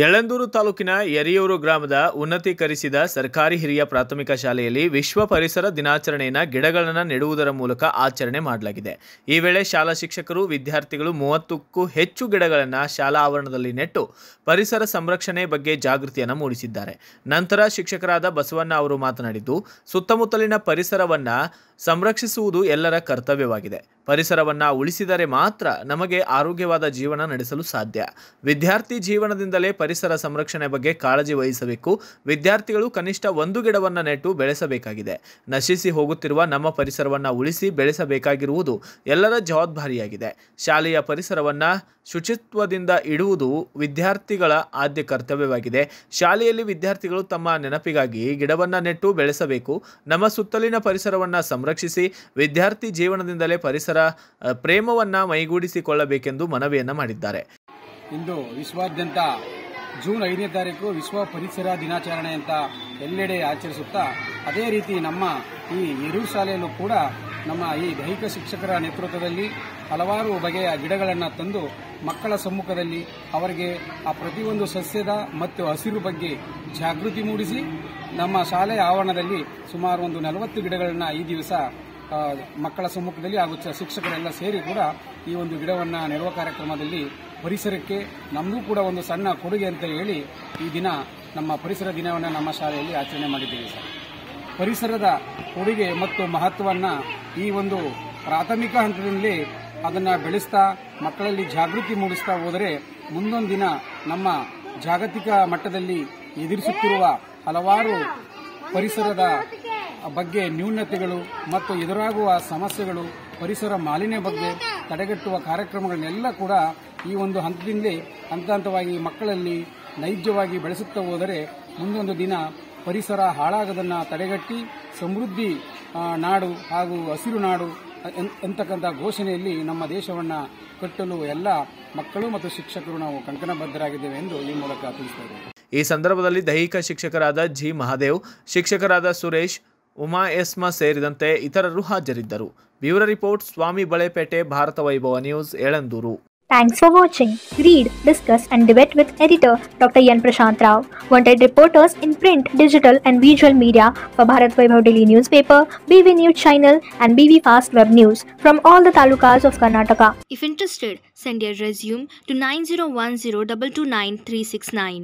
ಯಳಂದೂರು ತಾಲೂಕಿನ ಯರಿಯೂರು ಗ್ರಾಮದ ಉನ್ನತೀಕರಿಸಿದ ಸರ್ಕಾರಿ ಹಿರಿಯ ಪ್ರಾಥಮಿಕ ಶಾಲೆಯಲ್ಲಿ ವಿಶ್ವ ಪರಿಸರ ದಿನಾಚರಣೆಯನ್ನು ಗಿಡಗಳನ್ನು ನೆಡುವುದರ ಮೂಲಕ ಆಚರಣೆ ಮಾಡಲಾಗಿದೆ ಈ ವೇಳೆ ಶಾಲಾ ಶಿಕ್ಷಕರು ವಿದ್ಯಾರ್ಥಿಗಳು ಮೂವತ್ತಕ್ಕೂ ಹೆಚ್ಚು ಗಿಡಗಳನ್ನು ಶಾಲಾ ಆವರಣದಲ್ಲಿ ನೆಟ್ಟು ಪರಿಸರ ಸಂರಕ್ಷಣೆ ಬಗ್ಗೆ ಜಾಗೃತಿಯನ್ನು ಮೂಡಿಸಿದ್ದಾರೆ ನಂತರ ಶಿಕ್ಷಕರಾದ ಬಸವಣ್ಣ ಅವರು ಮಾತನಾಡಿದ್ದು ಸುತ್ತಮುತ್ತಲಿನ ಪರಿಸರವನ್ನು ಸಂರಕ್ಷಿಸುವುದು ಎಲ್ಲರ ಕರ್ತವ್ಯವಾಗಿದೆ ಪರಿಸರವನ್ನು ಉಳಿಸಿದರೆ ಮಾತ್ರ ನಮಗೆ ಆರೋಗ್ಯವಾದ ಜೀವನ ನಡೆಸಲು ಸಾಧ್ಯ ವಿದ್ಯಾರ್ಥಿ ಜೀವನದಿಂದಲೇ ಪರಿಸರ ಸಂರಕ್ಷಣೆ ಬಗ್ಗೆ ಕಾಳಜಿ ವಹಿಸಬೇಕು ವಿದ್ಯಾರ್ಥಿಗಳು ಕನಿಷ್ಠ ಒಂದು ಗಿಡವನ್ನು ನೆಟ್ಟು ಬೆಳೆಸಬೇಕಾಗಿದೆ ನಶಿಸಿ ಹೋಗುತ್ತಿರುವ ನಮ್ಮ ಪರಿಸರವನ್ನು ಉಳಿಸಿ ಬೆಳೆಸಬೇಕಾಗಿರುವುದು ಎಲ್ಲರ ಜವಾಬ್ದಾರಿಯಾಗಿದೆ ಶಾಲೆಯ ಪರಿಸರವನ್ನು ಶುಚಿತ್ವದಿಂದ ಇಡುವುದು ವಿದ್ಯಾರ್ಥಿಗಳ ಆದ್ಯ ಕರ್ತವ್ಯವಾಗಿದೆ ಶಾಲೆಯಲ್ಲಿ ವಿದ್ಯಾರ್ಥಿಗಳು ತಮ್ಮ ನೆನಪಿಗಾಗಿ ಗಿಡವನ್ನು ನೆಟ್ಟು ಬೆಳೆಸಬೇಕು ನಮ್ಮ ಸುತ್ತಲಿನ ಪರಿಸರವನ್ನು ಸಂರಕ್ಷಿಸಿ ವಿದ್ಯಾರ್ಥಿ ಜೀವನದಿಂದಲೇ ಪರಿಸರ ಅವರ ಪ್ರೇಮವನ್ನು ಮೈಗೂಡಿಸಿಕೊಳ್ಳಬೇಕೆಂದು ಮನವಿಯನ್ನು ಮಾಡಿದ್ದಾರೆ ಇಂದು ವಿಶ್ವಾದ್ಯಂತ ಜೂನ್ ಐದನೇ ತಾರೀಕು ವಿಶ್ವ ಪರಿಸರ ದಿನಾಚರಣೆ ಅಂತ ಎಲ್ಲೆಡೆ ಆಚರಿಸುತ್ತಾ ಅದೇ ರೀತಿ ನಮ್ಮ ಈ ಎರಡು ಶಾಲೆಯಲ್ಲೂ ಕೂಡ ನಮ್ಮ ಈ ದೈಹಿಕ ಶಿಕ್ಷಕರ ನೇತೃತ್ವದಲ್ಲಿ ಹಲವಾರು ಬಗೆಯ ಗಿಡಗಳನ್ನು ತಂದು ಮಕ್ಕಳ ಸಮ್ಮುಖದಲ್ಲಿ ಅವರಿಗೆ ಆ ಪ್ರತಿಯೊಂದು ಸಸ್ಯದ ಮತ್ತು ಹಸಿರು ಬಗ್ಗೆ ಜಾಗೃತಿ ಮೂಡಿಸಿ ನಮ್ಮ ಶಾಲೆಯ ಆವರಣದಲ್ಲಿ ಸುಮಾರು ಒಂದು ನಲವತ್ತು ಗಿಡಗಳನ್ನು ಈ ದಿವಸ ಮಕ್ಕಳ ಸಮ್ಮುಖದಲ್ಲಿ ಹಾಗೂ ಶಿಕ್ಷಕರೆಲ್ಲ ಸೇರಿ ಕೂಡ ಈ ಒಂದು ಗಿಡವನ್ನು ನೆಡುವ ಕಾರ್ಯಕ್ರಮದಲ್ಲಿ ಪರಿಸರಕ್ಕೆ ನಮಗೂ ಕೂಡ ಒಂದು ಸಣ್ಣ ಕೊಡುಗೆ ಅಂತ ಹೇಳಿ ಈ ದಿನ ನಮ್ಮ ಪರಿಸರ ದಿನವನ್ನು ನಮ್ಮ ಶಾಲೆಯಲ್ಲಿ ಆಚರಣೆ ಮಾಡಿದ್ದೀವಿ ಸರ್ ಪರಿಸರದ ಕೊಡುಗೆ ಮತ್ತು ಮಹತ್ವವನ್ನು ಈ ಒಂದು ಪ್ರಾಥಮಿಕ ಹಂತದಲ್ಲಿ ಅದನ್ನು ಬೆಳೆಸ್ತಾ ಮಕ್ಕಳಲ್ಲಿ ಜಾಗೃತಿ ಮೂಡಿಸ್ತಾ ಹೋದರೆ ಮುಂದೊಂದು ದಿನ ನಮ್ಮ ಜಾಗತಿಕ ಮಟ್ಟದಲ್ಲಿ ಎದುರಿಸುತ್ತಿರುವ ಹಲವಾರು ಪರಿಸರದ ಬಗ್ಗೆ ನ್ಯೂನತೆಗಳು ಮತ್ತು ಎದುರಾಗುವ ಸಮಸ್ಯೆಗಳು ಪರಿಸರ ಮಾಲಿನ್ಯ ಬಗ್ಗೆ ತಡೆಗಟ್ಟುವ ಕಾರ್ಯಕ್ರಮಗಳನ್ನೆಲ್ಲ ಕೂಡ ಈ ಒಂದು ಹಂತದಿಂದಲೇ ಹಂತ ಹಂತವಾಗಿ ಮಕ್ಕಳಲ್ಲಿ ನೈಜವಾಗಿ ಬೆಳೆಸುತ್ತಾ ಹೋದರೆ ಮುಂದೊಂದು ದಿನ ಪರಿಸರ ಹಾಳಾಗದನ್ನು ತಡೆಗಟ್ಟಿ ಸಮೃದ್ಧಿ ನಾಡು ಹಾಗೂ ಹಸಿರು ನಾಡು ಎಂತಕ್ಕಂಥ ಘೋಷಣೆಯಲ್ಲಿ ನಮ್ಮ ದೇಶವನ್ನು ಕಟ್ಟಲು ಎಲ್ಲ ಮಕ್ಕಳು ಮತ್ತು ಶಿಕ್ಷಕರು ನಾವು ಕಂಕಣಬದ್ಧರಾಗಿದ್ದೇವೆ ಎಂದು ಈ ಮೂಲಕ ತಿಳಿಸಿದ್ದೇವೆ ಈ ಸಂದರ್ಭದಲ್ಲಿ ದೈಹಿಕ ಶಿಕ್ಷಕರಾದ ಜಿ ಮಹಾದೇವ್ ಶಿಕ್ಷಕರಾದ ಸುರೇಶ್ ಉಮಾ ಎಸ್ಮಾ ಸೇರಿದಂತೆ ಇತರರು ವಿವರ ರಿಪೋರ್ಟ್ ಸ್ವಾಮಿ Bharata Vaibhava news read doctor N Prashant Rao wanted reporter in print digital and will media Bharat Vaibhava daily news paper news channel and fast web news from all talukas of Karnataka